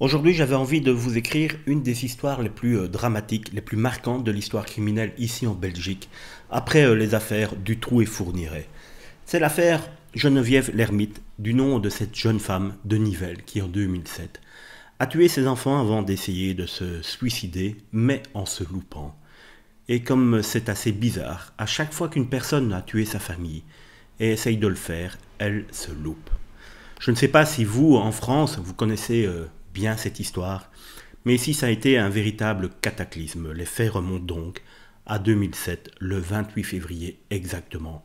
Aujourd'hui, j'avais envie de vous écrire une des histoires les plus euh, dramatiques, les plus marquantes de l'histoire criminelle ici en Belgique, après euh, les affaires du Trou et Fourniret. C'est l'affaire Geneviève l'ermite, du nom de cette jeune femme de Nivelles qui, en 2007, a tué ses enfants avant d'essayer de se suicider, mais en se loupant. Et comme c'est assez bizarre, à chaque fois qu'une personne a tué sa famille et essaye de le faire, elle se loupe. Je ne sais pas si vous, en France, vous connaissez euh, bien cette histoire, mais si ça a été un véritable cataclysme. Les faits remontent donc à 2007, le 28 février exactement.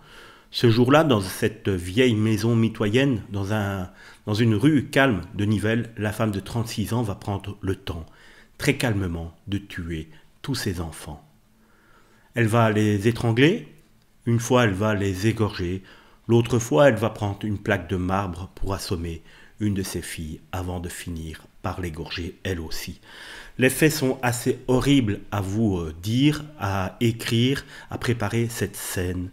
Ce jour-là, dans cette vieille maison mitoyenne, dans, un, dans une rue calme de Nivelles, la femme de 36 ans va prendre le temps, très calmement, de tuer tous ses enfants. Elle va les étrangler, une fois elle va les égorger, l'autre fois elle va prendre une plaque de marbre pour assommer une de ses filles avant de finir par les elle aussi. Les faits sont assez horribles à vous euh, dire, à écrire, à préparer cette scène.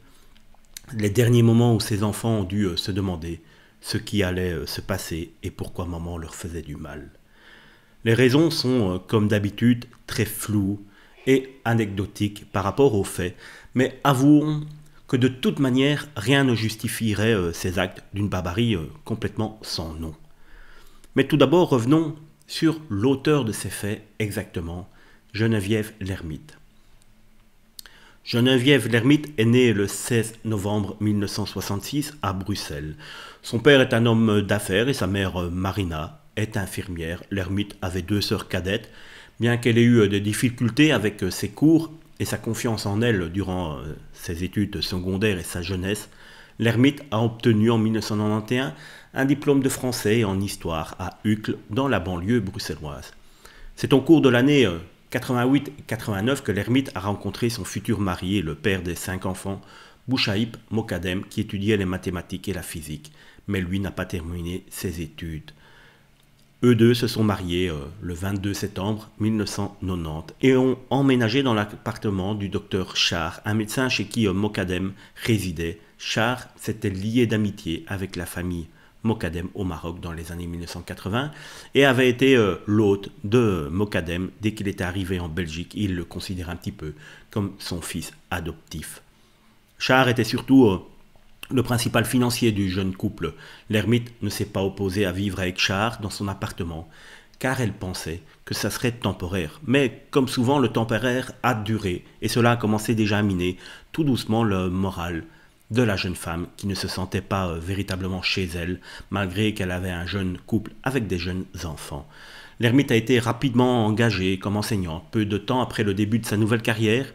Les derniers moments où ces enfants ont dû euh, se demander ce qui allait euh, se passer et pourquoi maman leur faisait du mal. Les raisons sont, comme d'habitude, très floues et anecdotiques par rapport aux faits, mais avouons que de toute manière, rien ne justifierait ces actes d'une barbarie complètement sans nom. Mais tout d'abord, revenons sur l'auteur de ces faits exactement, Geneviève l'Ermite. Geneviève l'Ermite est née le 16 novembre 1966 à Bruxelles. Son père est un homme d'affaires et sa mère euh, Marina est infirmière. L'Ermite avait deux sœurs cadettes. Bien qu'elle ait eu euh, des difficultés avec euh, ses cours et sa confiance en elle durant ses études secondaires et sa jeunesse, l'Ermite a obtenu en 1991 un diplôme de français en histoire à Uccle, dans la banlieue bruxelloise. C'est au cours de l'année 88-89 euh, que l'ermite a rencontré son futur mari et le père des cinq enfants, Bouchaïp Mokadem, qui étudiait les mathématiques et la physique, mais lui n'a pas terminé ses études. Eux deux se sont mariés euh, le 22 septembre 1990 et ont emménagé dans l'appartement du docteur Char, un médecin chez qui euh, Mokadem résidait. Char s'était lié d'amitié avec la famille Mokadem au Maroc dans les années 1980 et avait été euh, l'hôte de Mokadem dès qu'il était arrivé en Belgique. Il le considère un petit peu comme son fils adoptif. Char était surtout euh, le principal financier du jeune couple. L'ermite ne s'est pas opposé à vivre avec Char dans son appartement car elle pensait que ça serait temporaire. Mais comme souvent, le temporaire a duré, et cela a commencé déjà à miner tout doucement le moral de la jeune femme qui ne se sentait pas euh, véritablement chez elle, malgré qu'elle avait un jeune couple avec des jeunes enfants. L'ermite a été rapidement engagée comme enseignante. Peu de temps après le début de sa nouvelle carrière,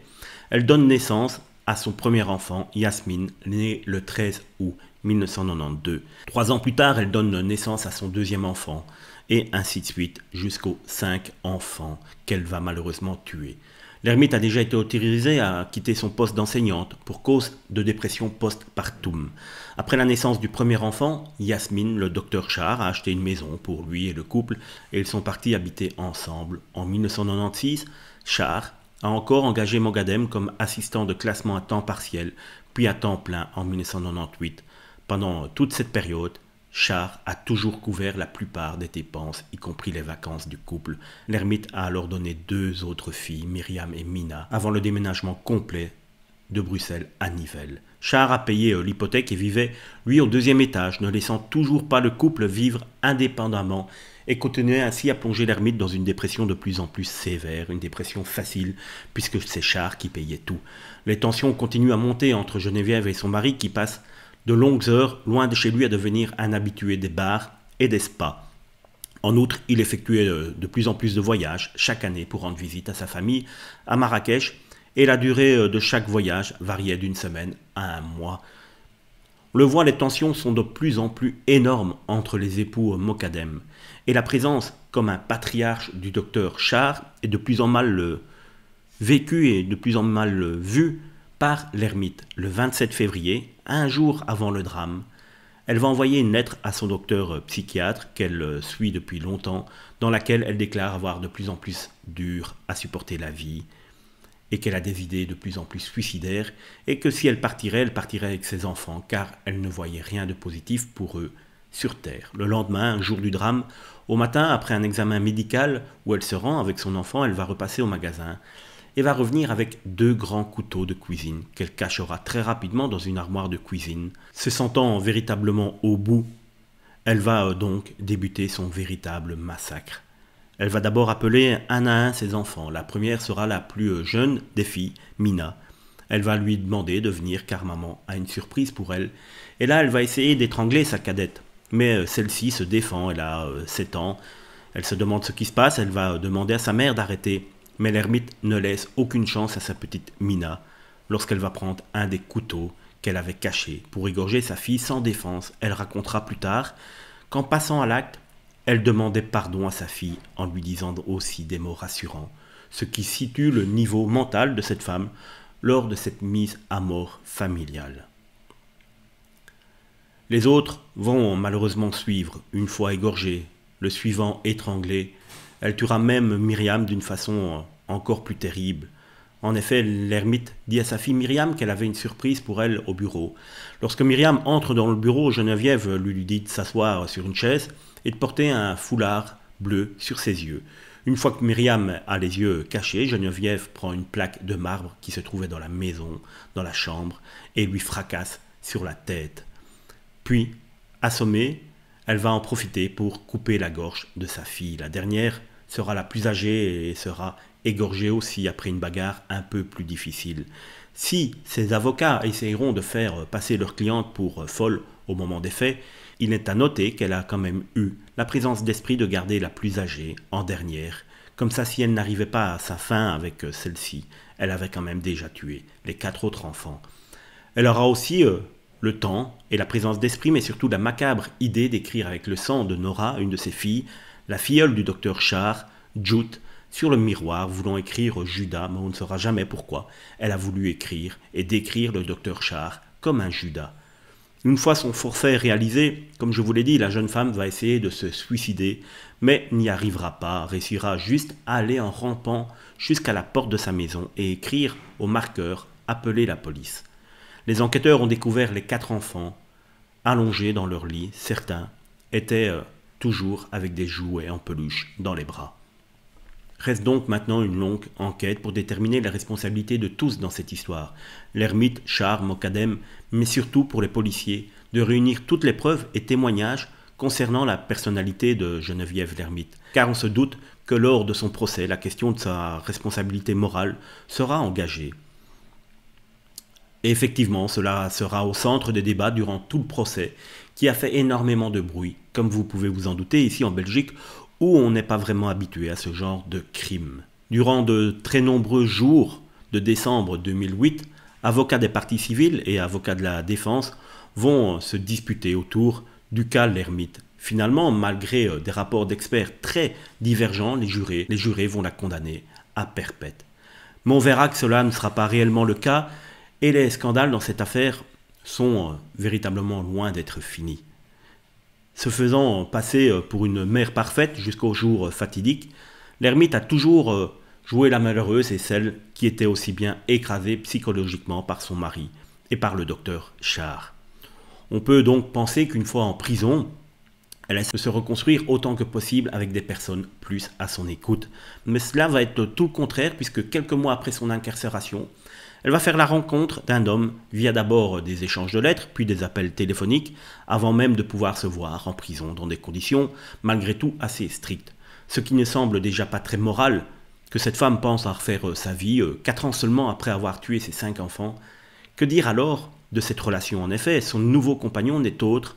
elle donne naissance à son premier enfant, Yasmine, né le 13 août 1992. Trois ans plus tard, elle donne naissance à son deuxième enfant, et ainsi de suite jusqu'aux cinq enfants qu'elle va malheureusement tuer. L'ermite a déjà été autorisée à quitter son poste d'enseignante pour cause de dépression post-partum. Après la naissance du premier enfant, Yasmine, le docteur Char, a acheté une maison pour lui et le couple et ils sont partis habiter ensemble. En 1996, Char a encore engagé Mogadem comme assistant de classement à temps partiel, puis à temps plein en 1998. Pendant toute cette période, Char a toujours couvert la plupart des dépenses, y compris les vacances du couple. L'ermite a alors donné deux autres filles, Myriam et Mina, avant le déménagement complet de Bruxelles à Nivelles. Char a payé euh, l'hypothèque et vivait, lui, au deuxième étage, ne laissant toujours pas le couple vivre indépendamment et continuait ainsi à plonger l'ermite dans une dépression de plus en plus sévère, une dépression facile, puisque c'est Char qui payait tout. Les tensions continuent à monter entre Geneviève et son mari qui passe de longues heures loin de chez lui à devenir un habitué des bars et des spas. En outre, il effectuait euh, de plus en plus de voyages chaque année pour rendre visite à sa famille à Marrakech et la durée euh, de chaque voyage variait d'une semaine à un mois. On le voit, les tensions sont de plus en plus énormes entre les époux euh, Mokadem et la présence comme un patriarche du docteur Char est de plus en mal vécue et de plus en mal vue par l'ermite le 27 février, un jour avant le drame. Elle va envoyer une lettre à son docteur euh, psychiatre qu'elle euh, suit depuis longtemps, dans laquelle elle déclare avoir de plus en plus dur à supporter la vie et qu'elle a des idées de plus en plus suicidaires et que si elle partirait, elle partirait avec ses enfants car elle ne voyait rien de positif pour eux sur Terre. Le lendemain, jour du drame, au matin, après un examen médical où elle se rend avec son enfant, elle va repasser au magasin et va revenir avec deux grands couteaux de cuisine qu'elle cachera très rapidement dans une armoire de cuisine. Se sentant véritablement au bout, elle va euh, donc débuter son véritable massacre. Elle va d'abord appeler un à un ses enfants. La première sera la plus euh, jeune des filles, Mina. Elle va lui demander de venir car maman a une surprise pour elle. Et là, elle va essayer d'étrangler sa cadette. Mais euh, celle-ci se défend, elle a 7 ans. Elle se demande ce qui se passe, elle va demander à sa mère d'arrêter mais l'ermite ne laisse aucune chance à sa petite Mina lorsqu'elle va prendre un des couteaux qu'elle avait cachés pour égorger sa fille sans défense. Elle racontera plus tard qu'en passant à l'acte, elle demandait pardon à sa fille en lui disant aussi des mots rassurants, ce qui situe le niveau mental de cette femme lors de cette mise à mort familiale. Les autres vont malheureusement suivre, une fois égorgés, le suivant étranglé, elle tuera même Myriam d'une façon euh, encore plus terrible. En effet, l'ermite dit à sa fille Myriam qu'elle avait une surprise pour elle au bureau. Lorsque Myriam entre dans le bureau, Geneviève lui dit de s'asseoir sur une chaise et de porter un foulard bleu sur ses yeux. Une fois que Myriam a les yeux cachés, Geneviève prend une plaque de marbre qui se trouvait dans la maison, dans la chambre, et lui fracasse sur la tête. Puis, assommée, elle va en profiter pour couper la gorge de sa fille. La dernière sera la plus âgée et sera égorgée aussi après une bagarre un peu plus difficile. Si ces avocats essayeront de faire passer leur cliente pour folle au moment des faits, il est à noter qu'elle a quand même eu la présence d'esprit de garder la plus âgée en dernière, comme ça si elle n'arrivait pas à sa fin avec celle-ci, elle avait quand même déjà tué les quatre autres enfants. Elle aura aussi euh, le temps et la présence d'esprit, mais surtout la macabre idée d'écrire avec le sang de Nora, une de ses filles, la filleule du docteur Char, Jute, sur le miroir, voulant écrire Judas, mais on ne saura jamais pourquoi, elle a voulu écrire et décrire le docteur Char comme un Judas. Une fois son forfait réalisé, comme je vous l'ai dit, la jeune femme va essayer de se suicider, mais n'y arrivera pas, réussira juste à aller en rampant jusqu'à la porte de sa maison et écrire au marqueur Appeler la police. Les enquêteurs ont découvert les quatre enfants allongés dans leur lit, certains étaient euh, toujours avec des jouets en peluche dans les bras. Reste donc maintenant une longue enquête pour déterminer la responsabilité de tous dans cette histoire. L'ermite, Char, Mokadem, mais surtout pour les policiers, de réunir toutes les preuves et témoignages concernant la personnalité de Geneviève l'ermite. Car on se doute que lors de son procès, la question de sa responsabilité morale sera engagée. Et effectivement, cela sera au centre des débats durant tout le procès, qui a fait énormément de bruit, comme vous pouvez vous en douter ici en Belgique, où on n'est pas vraiment habitué à ce genre de crime. Durant de très nombreux jours de décembre 2008, avocats des parties civiles et avocats de la défense vont se disputer autour du cas Lermite. Finalement, malgré euh, des rapports d'experts très divergents, les jurés, les jurés vont la condamner à perpète. Mais on verra que cela ne sera pas réellement le cas, et les scandales dans cette affaire sont euh, véritablement loin d'être finis. Se faisant passer euh, pour une mère parfaite jusqu'au jour euh, fatidique, l'ermite a toujours joué la malheureuse et celle qui était aussi bien écrasée psychologiquement par son mari et par le docteur Char. On peut donc penser qu'une fois en prison, elle essaie de se reconstruire autant que possible avec des personnes plus à son écoute. Mais cela va être tout le contraire puisque quelques mois après son incarcération, elle va faire la rencontre d'un homme via d'abord des échanges de lettres, puis des appels téléphoniques, avant même de pouvoir se voir en prison dans des conditions malgré tout assez strictes. Ce qui ne semble déjà pas très moral, que cette femme pense à refaire euh, sa vie 4 euh, ans seulement après avoir tué ses cinq enfants. Que dire alors de cette relation En effet, son nouveau compagnon n'est autre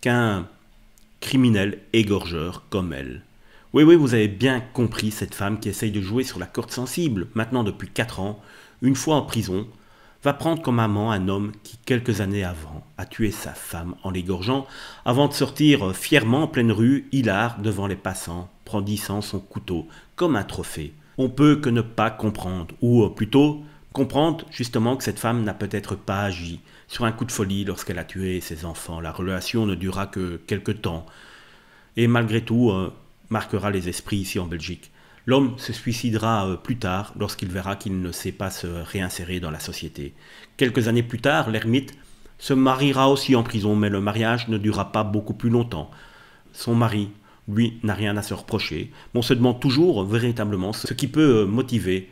qu'un criminel, égorgeur, comme elle. Oui, oui, vous avez bien compris cette femme qui essaye de jouer sur la corde sensible, maintenant depuis 4 ans, une fois en prison, va prendre comme amant un homme qui, quelques années avant, a tué sa femme en l'égorgeant, avant de sortir euh, fièrement en pleine rue, hilar devant les passants, brandissant son couteau comme un trophée. On peut que ne pas comprendre, ou euh, plutôt comprendre justement que cette femme n'a peut-être pas agi sur un coup de folie lorsqu'elle a tué ses enfants. La relation ne durera que quelques temps et malgré tout euh, marquera les esprits ici en Belgique. L'homme se suicidera euh, plus tard lorsqu'il verra qu'il ne sait pas se réinsérer dans la société. Quelques années plus tard, l'ermite se mariera aussi en prison, mais le mariage ne durera pas beaucoup plus longtemps. Son mari, lui, n'a rien à se reprocher. On se demande toujours véritablement ce qui peut euh, motiver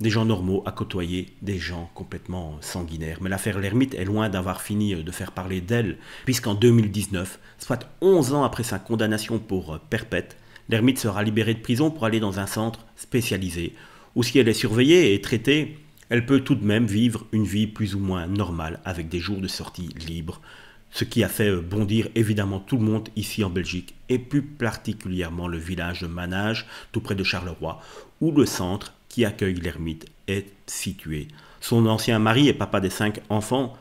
des gens normaux à côtoyer des gens complètement sanguinaires. Mais l'affaire Lermite est loin d'avoir fini euh, de faire parler d'elle, puisqu'en 2019, soit 11 ans après sa condamnation pour euh, perpète, Lermite sera libérée de prison pour aller dans un centre spécialisé, où si elle est surveillée et traitée, elle peut tout de même vivre une vie plus ou moins normale, avec des jours de sortie libres, ce qui a fait euh, bondir évidemment tout le monde ici en Belgique, et plus particulièrement le village de Manage, tout près de Charleroi, où le centre qui accueille l'ermite est situé. Son ancien mari et papa des cinq enfants,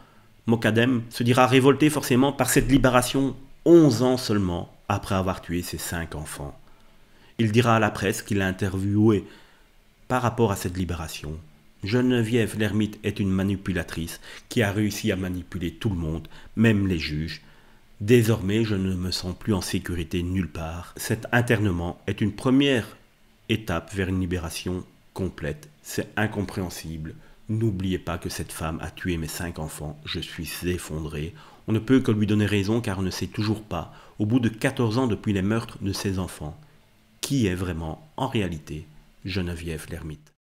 Mokadem, se dira révolté forcément par cette libération onze ans seulement après avoir tué ses cinq enfants. Il dira à la presse qu'il a interviewé par rapport à cette libération. Geneviève l'ermite est une manipulatrice qui a réussi à manipuler tout le monde, même les juges. Désormais, je ne me sens plus en sécurité nulle part. Cet internement est une première étape vers une libération complète. C'est incompréhensible. N'oubliez pas que cette femme a tué mes cinq enfants. Je suis effondré. On ne peut que lui donner raison car on ne sait toujours pas, au bout de 14 ans depuis les meurtres de ses enfants, qui est vraiment, en réalité, Geneviève l'ermite.